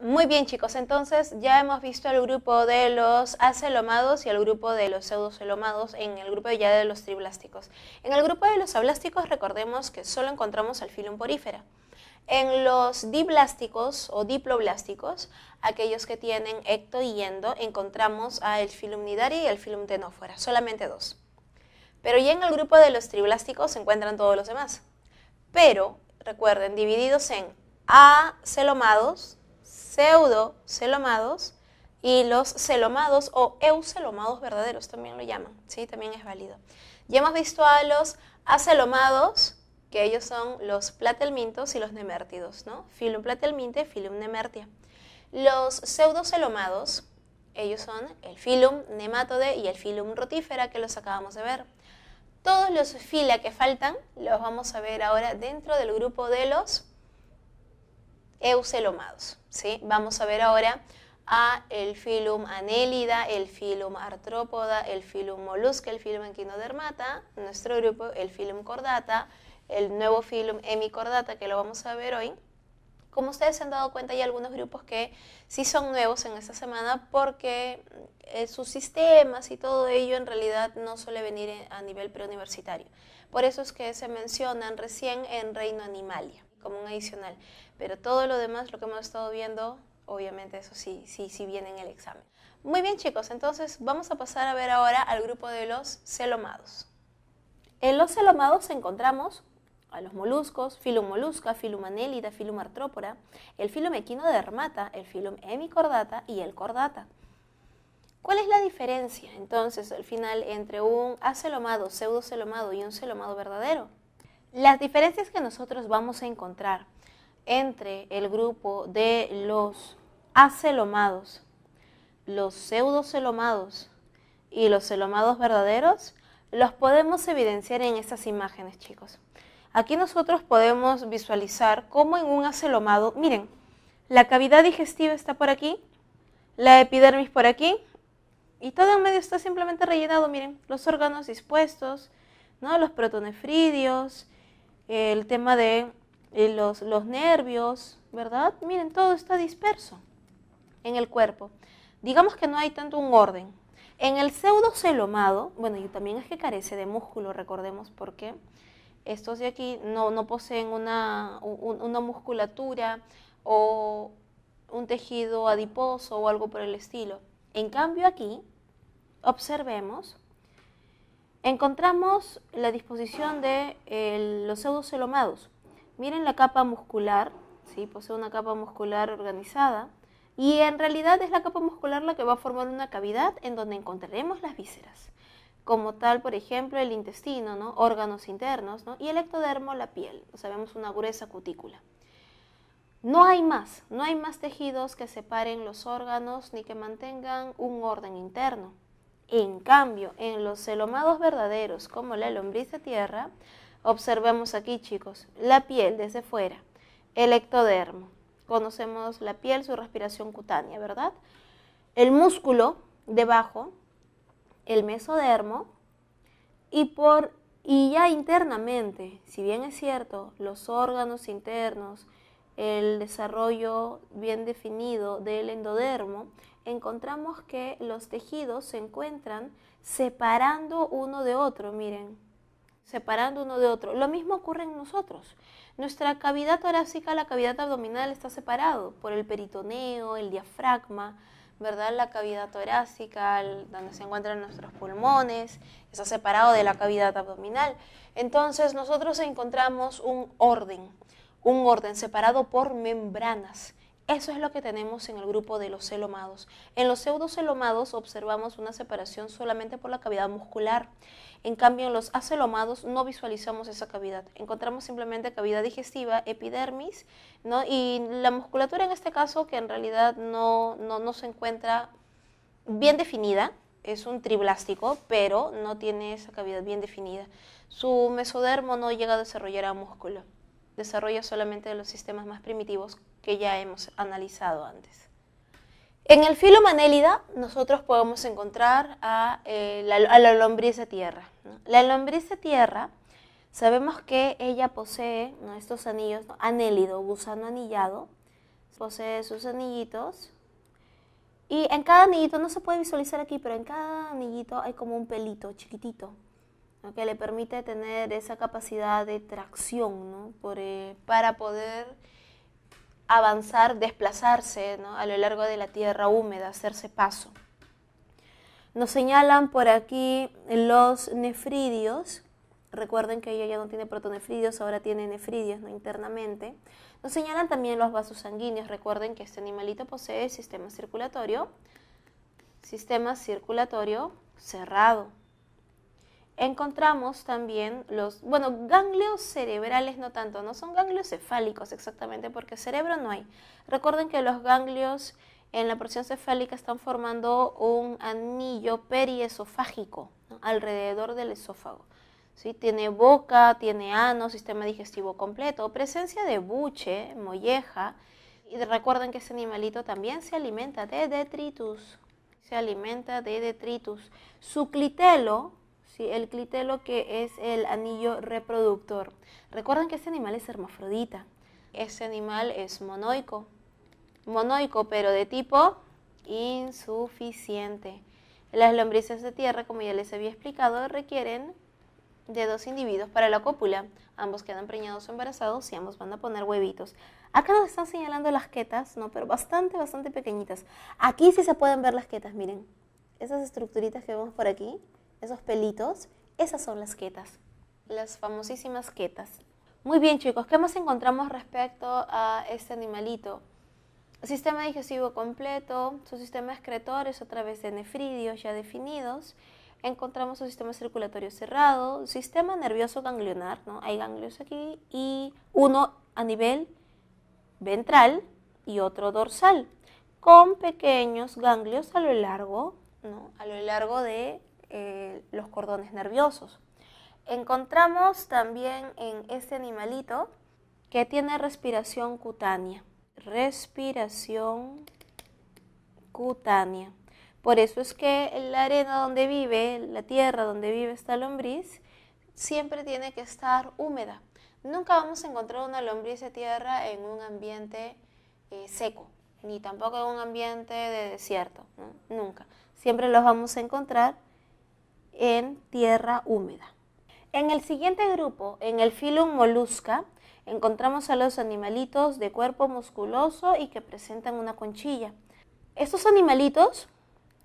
Muy bien chicos, entonces ya hemos visto el grupo de los acelomados y el grupo de los pseudocelomados en el grupo ya de los triblásticos. En el grupo de los ablásticos recordemos que solo encontramos al filum porífera. En los diblásticos o diploblásticos, aquellos que tienen ecto y endo, encontramos al filum nidari y el filum tenófora, solamente dos. Pero ya en el grupo de los triblásticos se encuentran todos los demás. Pero, recuerden, divididos en acelomados, pseudocelomados y los celomados o eucelomados verdaderos también lo llaman, ¿sí? También es válido. Ya hemos visto a los acelomados, que ellos son los platelmintos y los nemértidos, ¿no? Filum platelminte, filum nemertia. Los pseudocelomados, ellos son el filum nematode y el filum rotífera que los acabamos de ver. Todos los fila que faltan los vamos a ver ahora dentro del grupo de los eucelomados. ¿sí? Vamos a ver ahora a el filum anélida, el filum artrópoda, el filum molusca, el filum equinodermata, nuestro grupo, el filum cordata, el nuevo filum hemicordata que lo vamos a ver hoy. Como ustedes se han dado cuenta, hay algunos grupos que sí son nuevos en esta semana porque eh, sus sistemas y todo ello en realidad no suele venir a nivel preuniversitario. Por eso es que se mencionan recién en Reino Animalia como un adicional. Pero todo lo demás, lo que hemos estado viendo, obviamente eso sí, sí, sí viene en el examen. Muy bien chicos, entonces vamos a pasar a ver ahora al grupo de los celomados. En los celomados encontramos a los moluscos, filum molusca, filum anélida, filum artrópora, el de dermata, el filum hemicordata y el cordata. ¿Cuál es la diferencia entonces al final entre un acelomado, pseudocelomado y un celomado verdadero? Las diferencias que nosotros vamos a encontrar entre el grupo de los acelomados, los pseudocelomados y los celomados verdaderos, los podemos evidenciar en estas imágenes, chicos. Aquí nosotros podemos visualizar cómo en un acelomado, miren, la cavidad digestiva está por aquí, la epidermis por aquí, y todo en medio está simplemente rellenado, miren, los órganos dispuestos, ¿no? los protonefridios, el tema de los, nervios, ¿verdad? Miren, todo está disperso en el cuerpo. Digamos que no hay tanto un orden. En el pseudocelomado, bueno, y también es que carece de músculo, recordemos porque Estos de aquí no, poseen una, musculatura o un tejido adiposo o algo por el estilo. En cambio aquí, observemos, encontramos la disposición de eh, los pseudocelomados. Miren la capa muscular, ¿sí? posee una capa muscular organizada y en realidad es la capa muscular la que va a formar una cavidad en donde encontraremos las vísceras, como tal, por ejemplo, el intestino, órganos internos y el ectodermo, la piel. O sea, vemos una gruesa cutícula. No hay más, no hay más tejidos que separen los órganos ni que mantengan un orden interno. En cambio, en los celomados verdaderos, como la lombriz de tierra, Observemos aquí, chicos, la piel desde fuera, el ectodermo. Conocemos la piel, su respiración cutánea, ¿verdad? El músculo debajo, el mesodermo y por y ya internamente, si bien es cierto, los órganos internos, el desarrollo bien definido del endodermo, encontramos que los tejidos se encuentran separando uno de otro, miren, separando uno de otro. Lo mismo ocurre en nosotros. Nuestra cavidad torácica, la cavidad abdominal está separado por el peritoneo, el diafragma, ¿verdad? La cavidad torácica, donde se encuentran nuestros pulmones, está separado de la cavidad abdominal. Entonces nosotros encontramos un orden, un orden separado por membranas. Eso es lo que tenemos en el grupo de los celomados. En los pseudocelomados observamos una separación solamente por la cavidad muscular. En cambio, en los acelomados no visualizamos esa cavidad. Encontramos simplemente cavidad digestiva, epidermis, ¿no? y la musculatura en este caso, que en realidad no, se encuentra bien definida, es un triblástico, pero no tiene esa cavidad bien definida. Su mesodermo no llega a desarrollar a músculo desarrolla solamente los sistemas más primitivos que ya hemos analizado antes. En el filo manélida nosotros podemos encontrar a, eh, la, lombriz de tierra. La lombriz de tierra, sabemos que ella posee estos anillos, anélido, gusano anillado, posee sus anillitos y en cada anillito, no se puede visualizar aquí, pero en cada anillito hay como un pelito chiquitito que le permite tener esa capacidad de tracción eh, para poder avanzar, desplazarse a lo largo de la tierra húmeda, hacerse paso. Nos señalan por aquí los nefridios. Recuerden que ella ya no tiene protonefridios, ahora tiene nefridios ¿no? internamente. Nos señalan también los vasos sanguíneos. Recuerden que este animalito posee sistema circulatorio, sistema circulatorio cerrado encontramos también los, bueno, ganglios cerebrales no tanto, no son ganglios cefálicos exactamente, porque cerebro no hay. Recuerden que los ganglios en la porción cefálica están formando un anillo periesofágico alrededor del esófago. ¿sí? Tiene boca, tiene ano, sistema digestivo completo, presencia de buche, molleja. Y recuerden que ese animalito también se alimenta de detritus. Se alimenta de detritus. Su clitelo, ¿sí? El clitelo que es el anillo reproductor. Recuerden que este animal es hermafrodita. Este animal es monoico. Monoico, pero de tipo insuficiente. Las lombrices de tierra, como ya les había explicado, requieren de dos individuos para la cópula. Ambos quedan preñados o embarazados y ambos van a poner huevitos. Acá nos están señalando las quetas, ¿no? Pero bastante, bastante pequeñitas. Aquí sí se pueden ver las quetas, miren. Esas estructuritas que vemos por aquí, esos pelitos, esas son las quetas, las famosísimas quetas. Muy bien chicos, ¿qué más encontramos respecto a este animalito? sistema digestivo completo, su sistema excretor es otra vez de nefridios ya definidos, encontramos su sistema circulatorio cerrado, sistema nervioso ganglionar, ¿no? Hay ganglios aquí y uno a nivel ventral y otro dorsal, con pequeños ganglios a lo largo, ¿no? A lo largo de eh, los cordones nerviosos. Encontramos también en este animalito que tiene respiración cutánea. Respiración cutánea. Por eso es que la arena donde vive, la tierra donde vive esta lombriz, siempre tiene que estar húmeda. Nunca vamos a encontrar una lombriz de tierra en un ambiente eh, seco, ni tampoco en un ambiente de desierto, nunca. Siempre los vamos a encontrar en tierra húmeda. En el siguiente grupo, en el filum molusca, encontramos a los animalitos de cuerpo musculoso y que presentan una conchilla. Estos animalitos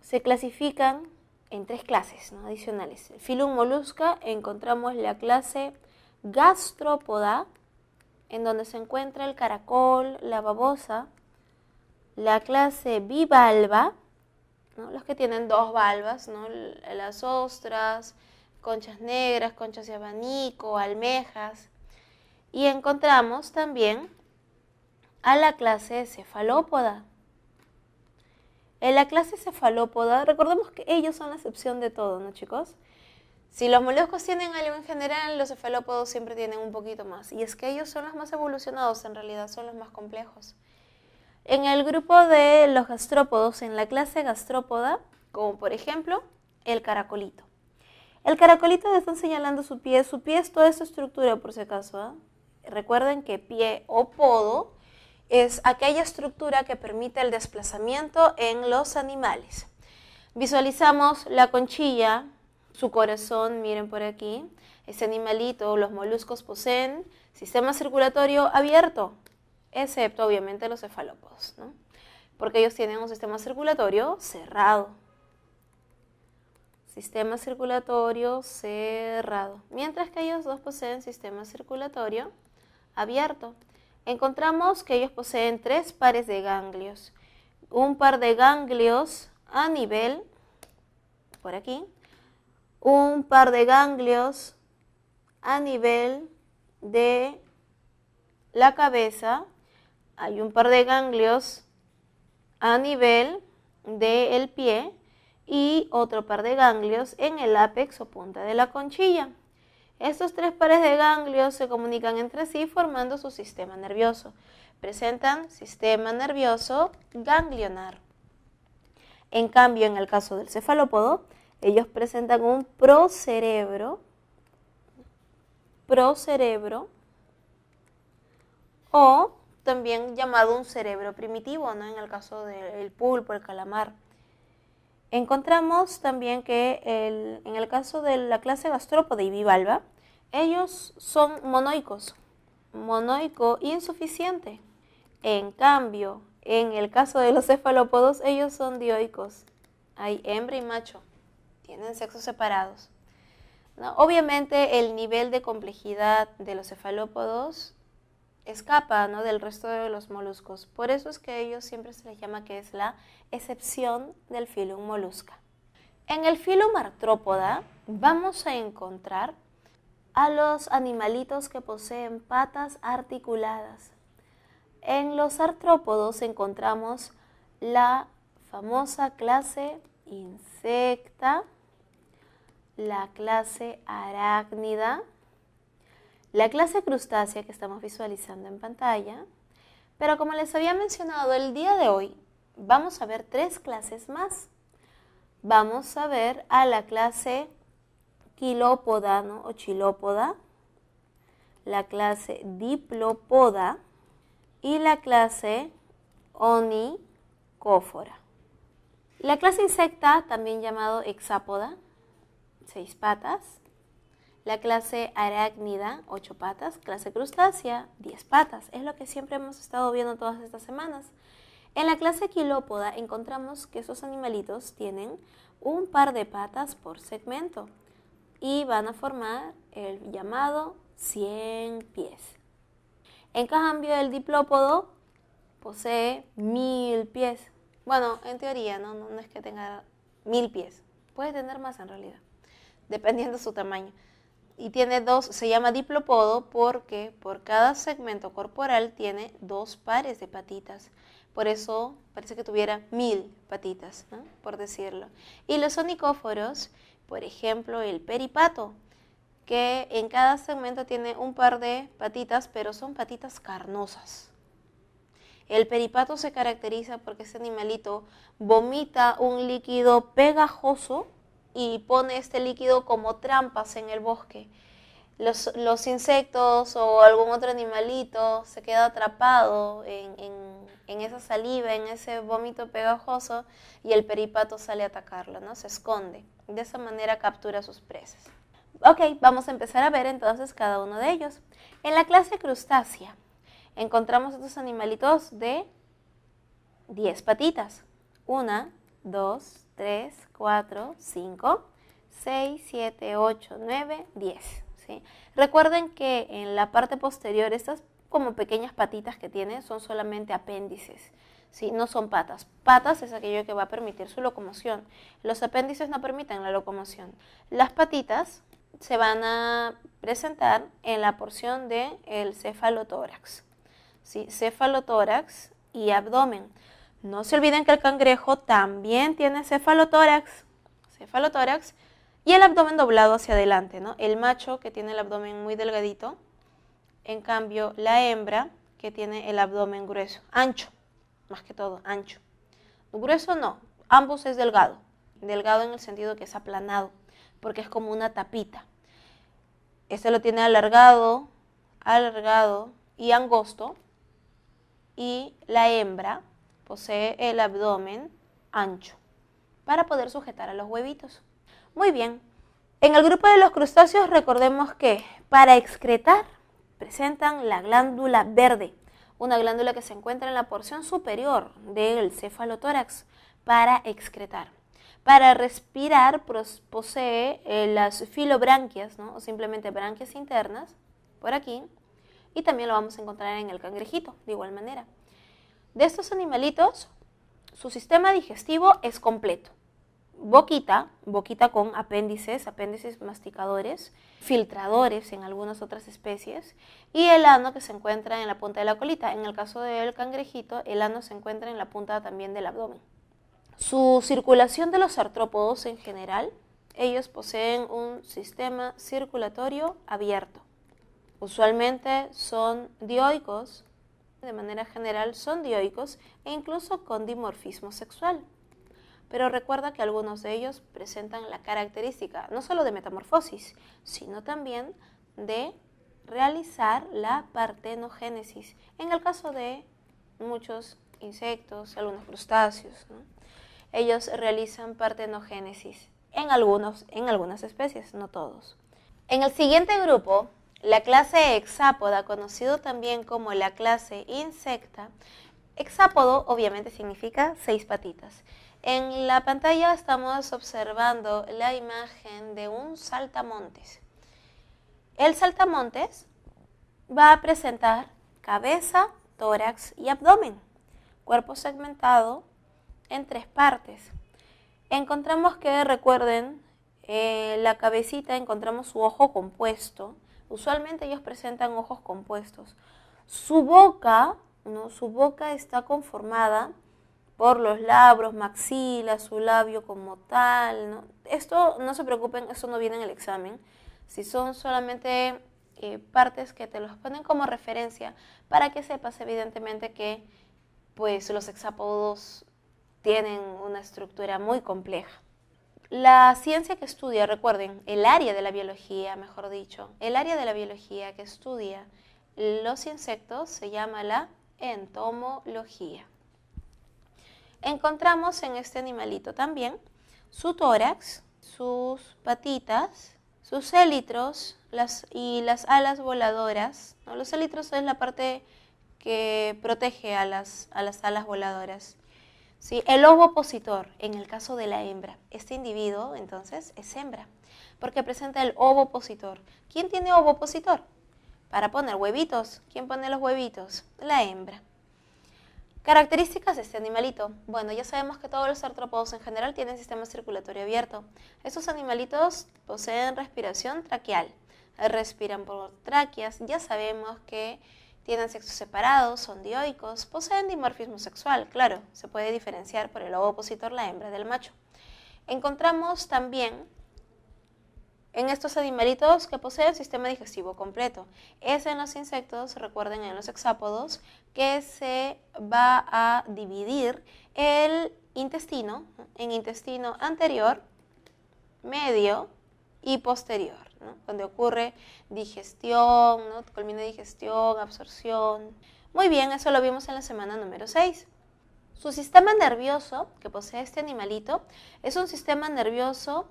se clasifican en tres clases adicionales. adicionales. El filum molusca encontramos la clase gastrópoda, en donde se encuentra el caracol, la babosa, la clase bivalva, los que tienen dos valvas, Las ostras, conchas negras, conchas de abanico, almejas. Y encontramos también a la clase cefalópoda. En la clase cefalópoda, recordemos que ellos son la excepción de todo, ¿no chicos? Si los moluscos tienen algo en general, los cefalópodos siempre tienen un poquito más. Y es que ellos son los más evolucionados, en realidad son los más complejos. En el grupo de los gastrópodos, en la clase gastrópoda, como por ejemplo el caracolito. El caracolito le están señalando su pie. Su pie es toda esta estructura, por si acaso. ¿ah? Recuerden que pie o podo es aquella estructura que permite el desplazamiento en los animales. Visualizamos la conchilla, su corazón, miren por aquí. Este animalito, los moluscos poseen sistema circulatorio abierto, excepto obviamente los cefalópodos, ¿no? porque ellos tienen un sistema circulatorio cerrado. Sistema circulatorio cerrado. Mientras que ellos dos poseen sistema circulatorio abierto. Encontramos que ellos poseen tres pares de ganglios. Un par de ganglios a nivel, por aquí, un par de ganglios a nivel de la cabeza hay un par de ganglios a nivel del pie y otro par de ganglios en el ápex o punta de la conchilla. Estos tres pares de ganglios se comunican entre sí formando su sistema nervioso. Presentan sistema nervioso ganglionar. En cambio, en el caso del cefalópodo, ellos presentan un procerebro, procerebro o también llamado un cerebro primitivo, ¿no? en el caso del pulpo, el calamar. Encontramos también que en el caso de la clase gastrópode y bivalva, ellos son monoicos, monoico insuficiente. En cambio, en el caso de los cefalópodos, ellos son dioicos. Hay hembra y macho, tienen sexos separados. Obviamente el nivel de complejidad de los cefalópodos escapa ¿no? del resto de los moluscos. Por eso es que a ellos siempre se les llama que es la excepción del filum molusca. En el filum artrópoda vamos a encontrar a los animalitos que poseen patas articuladas. En los artrópodos encontramos la famosa clase insecta, la clase arácnida, la clase crustácea que estamos visualizando en pantalla. Pero como les había mencionado, el día de hoy vamos a ver tres clases más. Vamos a ver a la clase quilópoda ¿no? o chilópoda, la clase diplópoda y la clase onicófora. La clase insecta, también llamado hexápoda, seis patas, la clase arácnida, 8 patas, clase crustácea, 10 patas. Es lo que siempre hemos estado viendo todas estas semanas. En la clase quilópoda encontramos que esos animalitos tienen un par de patas por segmento y van a formar el llamado 100 pies. En cambio, el diplópodo posee 1000 pies. Bueno, en teoría, ¿no? No, es que tenga 1000 pies. Puede tener más en realidad, dependiendo de su tamaño y tiene dos, se llama diplopodo porque por cada segmento corporal tiene dos pares de patitas. Por eso parece que tuviera mil patitas, por decirlo. Y los onicóforos, por ejemplo, el peripato, que en cada segmento tiene un par de patitas, pero son patitas carnosas. El peripato se caracteriza porque este animalito vomita un líquido pegajoso y pone este líquido como trampas en el bosque. Los, los insectos o algún otro animalito se queda atrapado en, en, en esa saliva, en ese vómito pegajoso y el peripato sale a atacarlo, ¿no? Se esconde. De esa manera captura sus presas. Ok, vamos a empezar a ver entonces cada uno de ellos. En la clase crustácea encontramos estos animalitos de 10 patitas. Una, dos, 3, 4, 5, 6, 7, 8, 9, 10. Recuerden que en la parte posterior estas como pequeñas patitas que tienen son solamente apéndices. No son patas. Patas es aquello que va a permitir su locomoción. Los apéndices no permiten la locomoción. Las patitas se van a presentar en la porción del cefalotórax. Cefalotórax y abdomen. No se olviden que el cangrejo también tiene cefalotórax, cefalotórax y el abdomen doblado hacia adelante, ¿no? El macho que tiene el abdomen muy delgadito, en cambio la hembra que tiene el abdomen grueso, ancho, más que todo, ancho. Grueso no, ambos es delgado, delgado en el sentido que es aplanado, porque es como una tapita. Este lo tiene alargado, alargado y angosto, y la hembra posee el abdomen ancho para poder sujetar a los huevitos. Muy bien, en el grupo de los crustáceos recordemos que para excretar presentan la glándula verde, una glándula que se encuentra en la porción superior del cefalotórax para excretar. Para respirar posee eh, las filobranquias, o simplemente branquias internas, por aquí, y también lo vamos a encontrar en el cangrejito, de igual manera de estos animalitos, su sistema digestivo es completo. Boquita, boquita con apéndices, apéndices masticadores, filtradores en algunas otras especies, y el ano que se encuentra en la punta de la colita. En el caso del cangrejito, el ano se encuentra en la punta también del abdomen. Su circulación de los artrópodos en general, ellos poseen un sistema circulatorio abierto. Usualmente son dioicos de manera general son dioicos e incluso con dimorfismo sexual. Pero recuerda que algunos de ellos presentan la característica no solo de metamorfosis, sino también de realizar la partenogénesis, en el caso de muchos insectos, algunos crustáceos. Ellos realizan partenogénesis en, algunos, en algunas especies, no todos. En el siguiente grupo la clase hexápoda, conocido también como la clase insecta, hexápodo obviamente significa seis patitas. En la pantalla estamos observando la imagen de un saltamontes. El saltamontes va a presentar cabeza, tórax y abdomen, cuerpo segmentado en tres partes. Encontramos que, recuerden, eh, la cabecita encontramos su ojo compuesto, Usualmente ellos presentan ojos compuestos. Su boca, ¿no? Su boca está conformada por los labros, maxilas, su labio como tal, Esto no se preocupen, eso no viene en el examen. Si son solamente eh, partes que te los ponen como referencia para que sepas evidentemente que pues los hexápodos tienen una estructura muy compleja. La ciencia que estudia, recuerden, el área de la biología, mejor dicho, el área de la biología que estudia los insectos se llama la entomología. Encontramos en este animalito también su tórax, sus patitas, sus élitros y las alas voladoras. Los élitros es la parte que protege a las alas voladoras. El ovopositor, en el caso de la hembra, este individuo entonces es hembra, porque presenta el ovo ¿Quién tiene ovo Para poner huevitos. ¿Quién pone los huevitos? La hembra. Características de este animalito. Bueno, ya sabemos que todos los artrópodos en general tienen sistema circulatorio abierto. Estos animalitos poseen respiración traqueal. Respiran por tráqueas. Ya sabemos que tienen sexos separados, son dioicos, poseen dimorfismo sexual, claro, se puede diferenciar por el opositor la hembra del macho. Encontramos también en estos animalitos que poseen sistema digestivo completo. Es en los insectos, recuerden en los hexápodos, que se va a dividir el intestino en intestino anterior, medio y posterior donde ocurre digestión, ¿no? culmina digestión, absorción. Muy bien, eso lo vimos en la semana número 6. Su sistema nervioso que posee este animalito es un sistema nervioso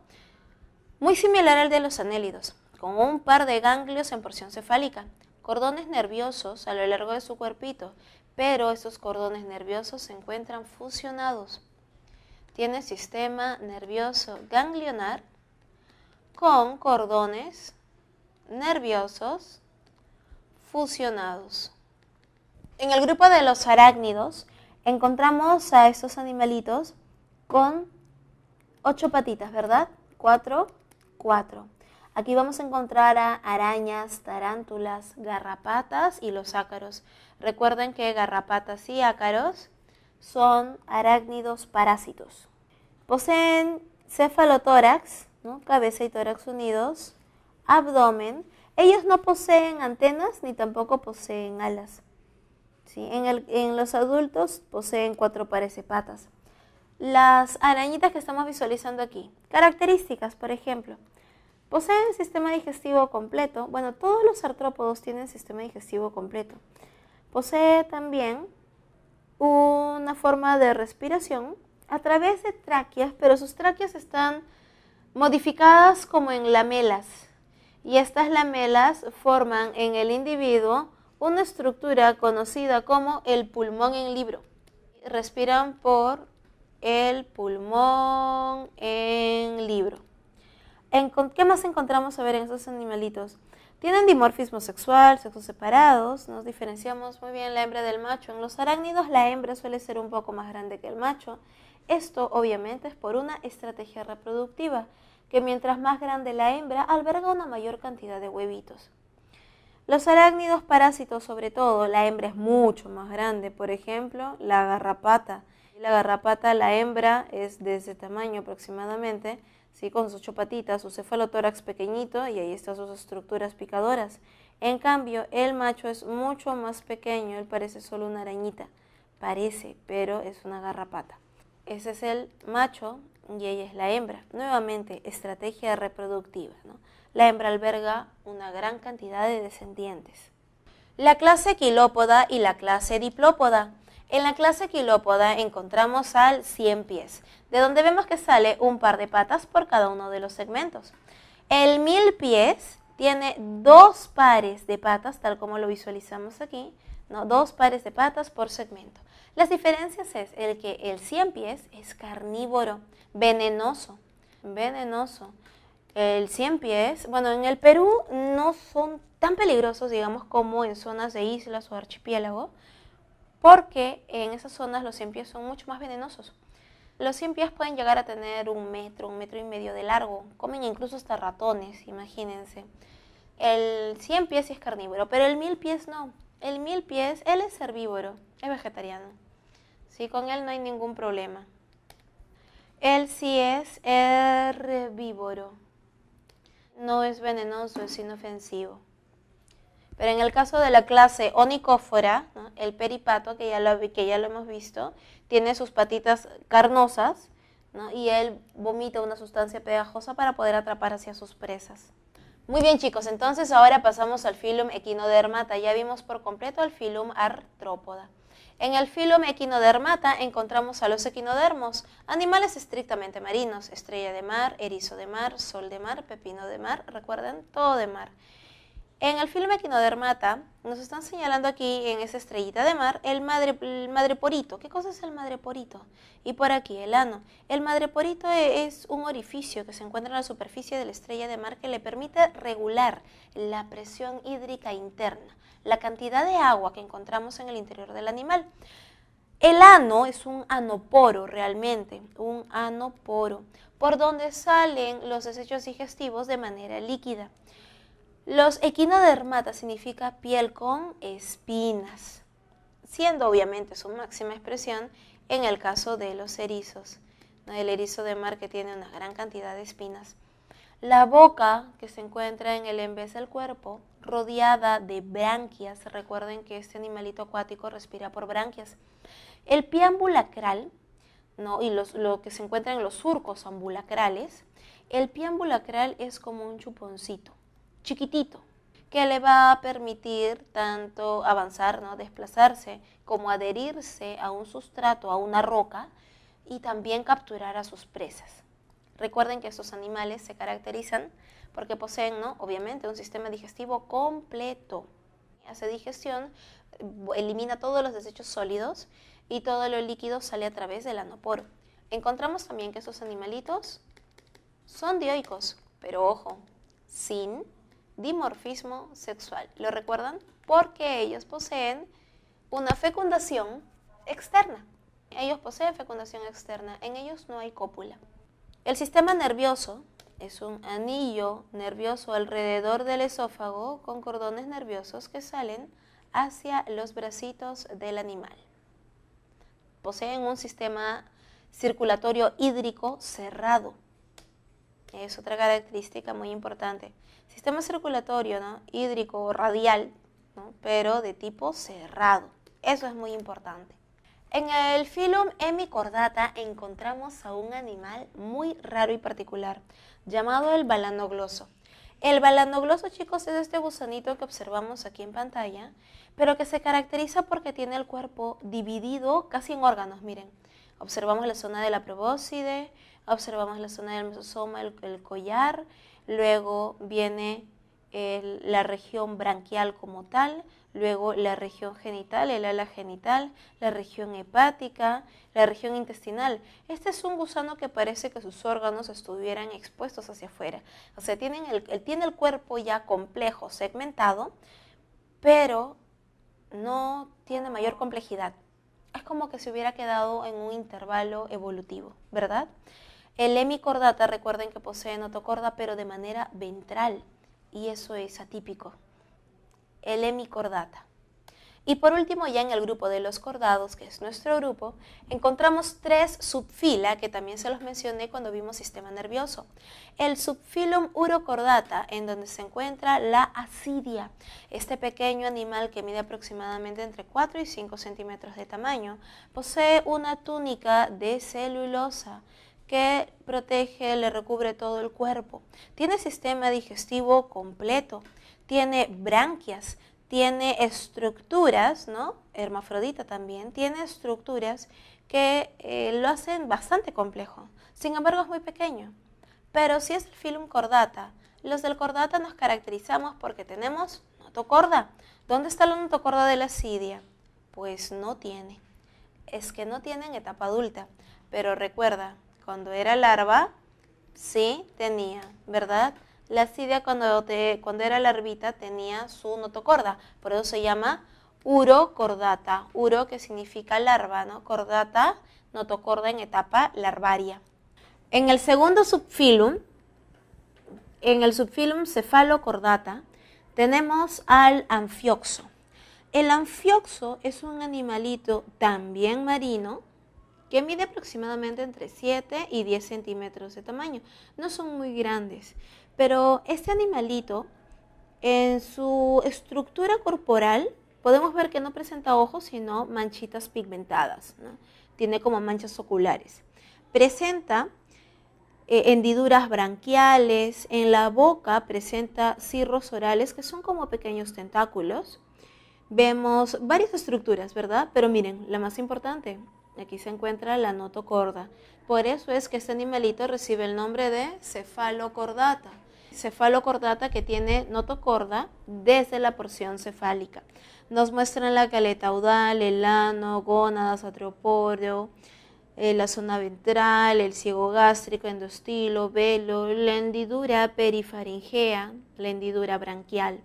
muy similar al de los anélidos, con un par de ganglios en porción cefálica, cordones nerviosos a lo largo de su cuerpito, pero estos cordones nerviosos se encuentran fusionados. Tiene sistema nervioso ganglionar con cordones nerviosos fusionados. En el grupo de los arácnidos encontramos a estos animalitos con ocho patitas, ¿verdad? Cuatro, cuatro. Aquí vamos a encontrar a arañas, tarántulas, garrapatas y los ácaros. Recuerden que garrapatas y ácaros son arácnidos parásitos. Poseen cefalotórax cabeza y tórax unidos, abdomen. Ellos no poseen antenas ni tampoco poseen alas. En, los adultos poseen cuatro pares de patas. Las arañitas que estamos visualizando aquí. Características, por ejemplo. Poseen sistema digestivo completo. Bueno, todos los artrópodos tienen sistema digestivo completo. Posee también una forma de respiración a través de tráqueas, pero sus tráqueas están modificadas como en lamelas, y estas lamelas forman en el individuo una estructura conocida como el pulmón en libro. Respiran por el pulmón en libro. ¿Qué más encontramos a ver en esos animalitos? Tienen dimorfismo sexual, sexos separados, nos diferenciamos muy bien la hembra del macho. En los arácnidos la hembra suele ser un poco más grande que el macho. Esto obviamente es por una estrategia reproductiva, que mientras más grande la hembra alberga una mayor cantidad de huevitos. Los arácnidos parásitos, sobre todo, la hembra es mucho más grande, por ejemplo, la garrapata. La garrapata, la hembra, es de ese tamaño aproximadamente, ¿sí? con sus ocho patitas, su cefalotórax pequeñito y ahí están sus estructuras picadoras. En cambio, el macho es mucho más pequeño, él parece solo una arañita. Parece, pero es una garrapata. Ese es el macho y ella es la hembra. Nuevamente, estrategia reproductiva. La hembra alberga una gran cantidad de descendientes. La clase quilópoda y la clase diplópoda. En la clase quilópoda encontramos al 100 pies, de donde vemos que sale un par de patas por cada uno de los segmentos. El mil pies tiene dos pares de patas, tal como lo visualizamos aquí, ¿no? dos pares de patas por segmento. Las diferencias es el que el cien pies es carnívoro, venenoso, venenoso. El cien pies, bueno, en el Perú no son tan peligrosos, digamos, como en zonas de islas o archipiélago, porque en esas zonas los cien pies son mucho más venenosos. Los cien pies pueden llegar a tener un metro, un metro y medio de largo, comen incluso hasta ratones, imagínense. El cien pies es carnívoro, pero el mil pies no. El mil pies, él es herbívoro es vegetariano. Sí, con él no hay ningún problema. Él sí es herbívoro. No es venenoso, es inofensivo. Pero en el caso de la clase onicófora, el peripato, que ya, lo, que ya lo hemos visto, tiene sus patitas carnosas y él vomita una sustancia pegajosa para poder atrapar hacia sus presas. Muy bien chicos, entonces ahora pasamos al filum equinodermata. Ya vimos por completo el filum artrópoda. En el filo Equinodermata encontramos a los equinodermos, animales estrictamente marinos, estrella de mar, erizo de mar, sol de mar, pepino de mar, recuerden, todo de mar. En el filme Equinodermata nos están señalando aquí en esa estrellita de mar el, madre, el madreporito. ¿Qué cosa es el madreporito? Y por aquí el ano. El madreporito e, es un orificio que se encuentra en la superficie de la estrella de mar que le permite regular la presión hídrica interna, la cantidad de agua que encontramos en el interior del animal. El ano es un anoporo realmente, un anoporo, por donde salen los desechos digestivos de manera líquida. Los equinodermata significa piel con espinas, siendo obviamente su máxima expresión en el caso de los erizos, el erizo de mar que tiene una gran cantidad de espinas. La boca que se encuentra en el embés del cuerpo, rodeada de branquias, recuerden que este animalito acuático respira por branquias. El pie ambulacral, ¿no? y los, lo que se encuentra en los surcos ambulacrales, el pie ambulacral es como un chuponcito chiquitito que le va a permitir tanto avanzar, ¿no? desplazarse, como adherirse a un sustrato, a una roca, y también capturar a sus presas. Recuerden que estos animales se caracterizan porque poseen, obviamente, un sistema digestivo completo. Hace digestión, elimina todos los desechos sólidos y todo lo líquido sale a través del anoporo. Encontramos también que estos animalitos son dioicos, pero ojo, sin dimorfismo sexual. ¿Lo recuerdan? Porque ellos poseen una fecundación externa. Ellos poseen fecundación externa. En ellos no hay cópula. El sistema nervioso es un anillo nervioso alrededor del esófago con cordones nerviosos que salen hacia los bracitos del animal. Poseen un sistema circulatorio hídrico cerrado es otra característica muy importante. Sistema circulatorio, ¿no? Hídrico radial, ¿no? Pero de tipo cerrado. Eso es muy importante. En el filum hemicordata encontramos a un animal muy raro y particular, llamado el balanogloso. El balanogloso, chicos, es este gusanito que observamos aquí en pantalla, pero que se caracteriza porque tiene el cuerpo dividido casi en órganos, miren. Observamos la zona de la probóscide, observamos la zona del mesosoma, el, collar, luego viene la región branquial como tal, luego la región genital, el ala genital, la región hepática, la región intestinal. Este es un gusano que parece que sus órganos estuvieran expuestos hacia afuera. O sea, tienen el, tiene el cuerpo ya complejo, segmentado, pero no tiene mayor complejidad es como que se hubiera quedado en un intervalo evolutivo, ¿verdad? El hemicordata, recuerden que posee notocorda, pero de manera ventral, y eso es atípico. El hemicordata. Y por último, ya en el grupo de los cordados, que es nuestro grupo, encontramos tres subfila que también se los mencioné cuando vimos sistema nervioso. El subfilum urocordata, en donde se encuentra la asidia, este pequeño animal que mide aproximadamente entre 4 y 5 centímetros de tamaño, posee una túnica de celulosa que protege, le recubre todo el cuerpo. Tiene sistema digestivo completo, tiene branquias, tiene estructuras, ¿no? Hermafrodita también, tiene estructuras que eh, lo hacen bastante complejo. Sin embargo, es muy pequeño. Pero si es el filum cordata, los del cordata nos caracterizamos porque tenemos notocorda. ¿Dónde está la notocorda de la asidia? Pues no tiene. Es que no tiene en etapa adulta. Pero recuerda, cuando era larva, sí tenía, ¿verdad? La Cidia cuando, era larvita tenía su notocorda, por eso se llama urocordata, uro que significa larva, ¿no? Cordata, notocorda en etapa larvaria. En el segundo subfilum, en el subfilum cefalocordata, tenemos al anfioxo. El anfioxo es un animalito también marino que mide aproximadamente entre 7 y 10 centímetros de tamaño. No son muy grandes, pero este animalito, en su estructura corporal, podemos ver que no presenta ojos, sino manchitas pigmentadas. Tiene como manchas oculares. Presenta eh, hendiduras branquiales, en la boca presenta cirros orales que son como pequeños tentáculos. Vemos varias estructuras, ¿verdad? Pero miren, la más importante, Aquí se encuentra la notocorda. Por eso es que este animalito recibe el nombre de cefalocordata. Cefalocordata que tiene notocorda desde la porción cefálica. Nos muestran la caleta el ano, gónadas, atroporo, eh, la zona ventral, el ciego gástrico, endostilo, velo, la hendidura perifaringea, la hendidura branquial.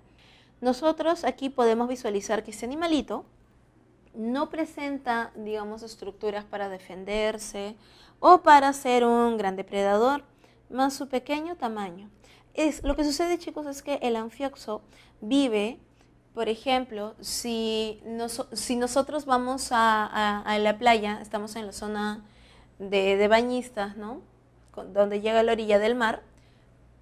Nosotros aquí podemos visualizar que este animalito no presenta, digamos, estructuras para defenderse o para ser un gran depredador, más su pequeño tamaño. Es, lo que sucede, chicos, es que el anfioxo vive, por ejemplo, si, nosotros vamos a, la playa, estamos en la zona de, bañistas, ¿no? donde llega la orilla del mar,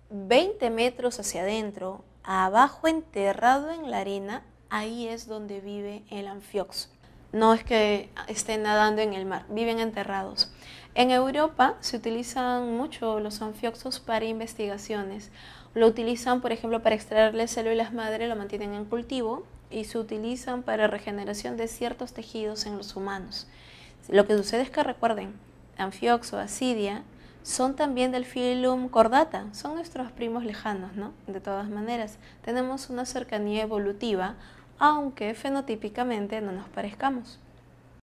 20 metros hacia adentro, abajo enterrado en la arena, ahí es donde vive el anfioxo no es que estén nadando en el mar, viven enterrados. En Europa se utilizan mucho los anfioxos para investigaciones. Lo utilizan, por ejemplo, para extraerle células madre, lo mantienen en cultivo y se utilizan para regeneración de ciertos tejidos en los humanos. Lo que sucede es que recuerden, anfioxo, asidia, son también del filum cordata, son nuestros primos lejanos, ¿no? De todas maneras, tenemos una cercanía evolutiva aunque fenotípicamente no nos parezcamos.